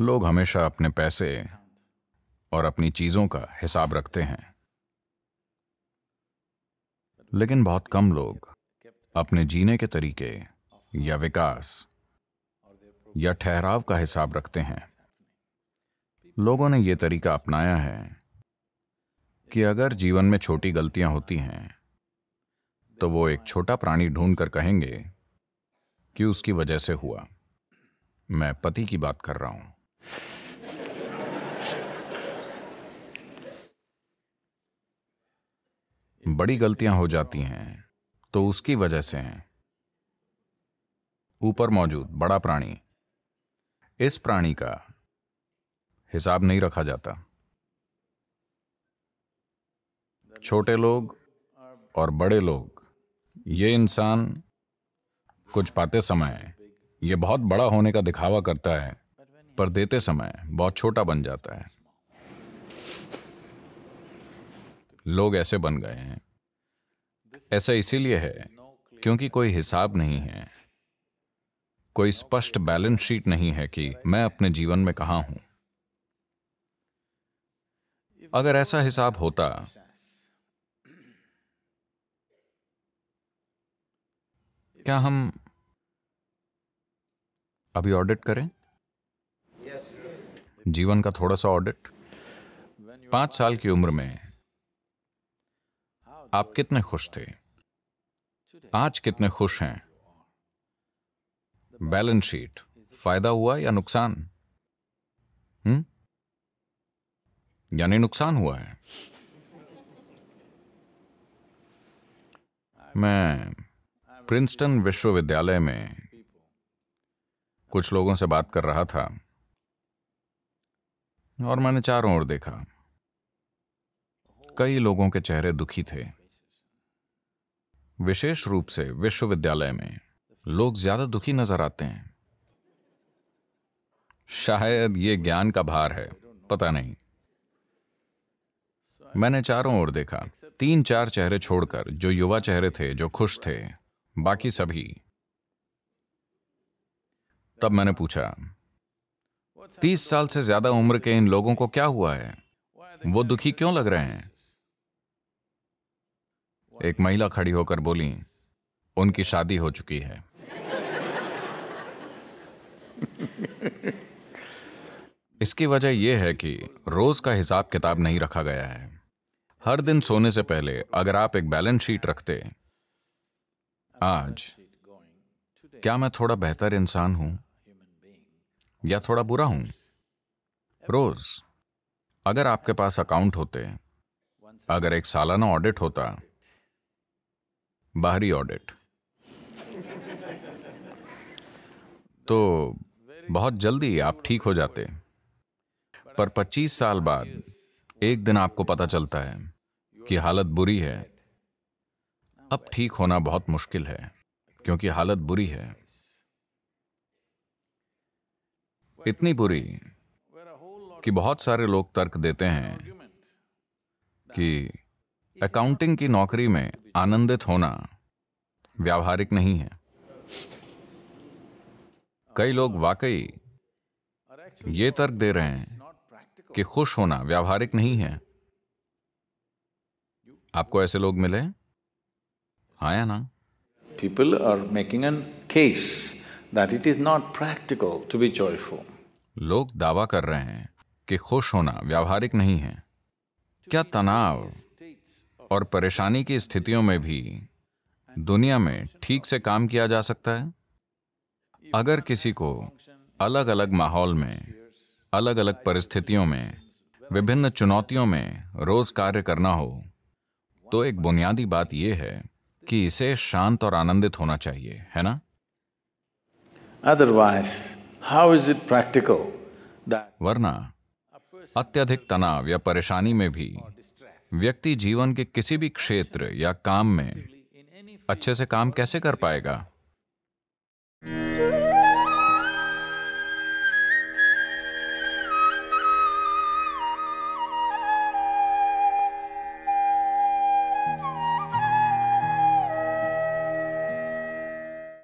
लोग हमेशा अपने पैसे और अपनी चीजों का हिसाब रखते हैं लेकिन बहुत कम लोग अपने जीने के तरीके या विकास या ठहराव का हिसाब रखते हैं लोगों ने यह तरीका अपनाया है कि अगर जीवन में छोटी गलतियां होती हैं तो वो एक छोटा प्राणी ढूंढकर कहेंगे कि उसकी वजह से हुआ मैं पति की बात कर रहा हूं बड़ी गलतियां हो जाती हैं तो उसकी वजह से हैं ऊपर मौजूद बड़ा प्राणी इस प्राणी का हिसाब नहीं रखा जाता छोटे लोग और बड़े लोग ये इंसान कुछ पाते समय ये बहुत बड़ा होने का दिखावा करता है पर देते समय बहुत छोटा बन जाता है लोग ऐसे बन गए हैं ऐसा इसीलिए है क्योंकि कोई हिसाब नहीं है कोई स्पष्ट बैलेंस शीट नहीं है कि मैं अपने जीवन में कहा हूं अगर ऐसा हिसाब होता क्या हम अभी ऑडिट करें जीवन का थोड़ा सा ऑडिट पांच साल की उम्र में आप कितने खुश थे आज कितने खुश हैं बैलेंस शीट फायदा हुआ या नुकसान हुँ? हम्म? यानी नुकसान हुआ है मैं प्रिंसटन विश्वविद्यालय में कुछ लोगों से बात कर रहा था और मैंने चारों ओर देखा कई लोगों के चेहरे दुखी थे विशेष रूप से विश्वविद्यालय में लोग ज्यादा दुखी नजर आते हैं शायद ये ज्ञान का भार है पता नहीं मैंने चारों ओर देखा तीन चार चेहरे छोड़कर जो युवा चेहरे थे जो खुश थे बाकी सभी तब मैंने पूछा तीस साल से ज्यादा उम्र के इन लोगों को क्या हुआ है वो दुखी क्यों लग रहे हैं एक महिला खड़ी होकर बोली उनकी शादी हो चुकी है इसकी वजह यह है कि रोज का हिसाब किताब नहीं रखा गया है हर दिन सोने से पहले अगर आप एक बैलेंस शीट रखते आज क्या मैं थोड़ा बेहतर इंसान हूं या थोड़ा बुरा हूं रोज अगर आपके पास अकाउंट होते अगर एक सालाना ऑडिट होता बाहरी ऑडिट तो बहुत जल्दी आप ठीक हो जाते पर 25 साल बाद एक दिन आपको पता चलता है कि हालत बुरी है अब ठीक होना बहुत मुश्किल है क्योंकि हालत बुरी है इतनी बुरी कि बहुत सारे लोग तर्क देते हैं कि अकाउंटिंग की नौकरी में आनंदित होना व्यावहारिक नहीं है कई लोग वाकई ये तर्क दे रहे हैं कि खुश होना व्यावहारिक नहीं है आपको ऐसे लोग मिले हाँ या ना people are making an case that it is not practical to be joyful लोग दावा कर रहे हैं कि खुश होना व्यावहारिक नहीं है क्या तनाव और परेशानी की स्थितियों में भी दुनिया में ठीक से काम किया जा सकता है अगर किसी को अलग अलग माहौल में अलग अलग परिस्थितियों में विभिन्न चुनौतियों में रोज कार्य करना हो तो एक बुनियादी बात यह है कि इसे शांत और आनंदित होना चाहिए है ना अदरवाइज वरना अत्यधिक तनाव या परेशानी में भी व्यक्ति जीवन के किसी भी क्षेत्र या काम में अच्छे से काम कैसे कर पाएगा